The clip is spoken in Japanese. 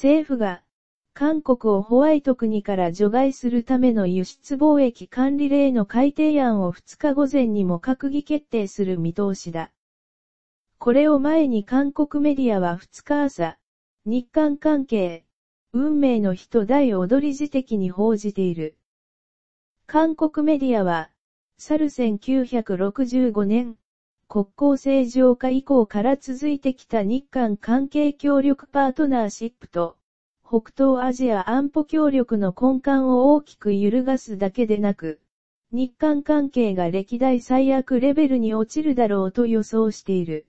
政府が、韓国をホワイト国から除外するための輸出貿易管理令の改定案を2日午前にも閣議決定する見通しだ。これを前に韓国メディアは2日朝、日韓関係、運命の人大踊り時的に報じている。韓国メディアは、去る1965年、国交正常化以降から続いてきた日韓関係協力パートナーシップと、北東アジア安保協力の根幹を大きく揺るがすだけでなく、日韓関係が歴代最悪レベルに落ちるだろうと予想している。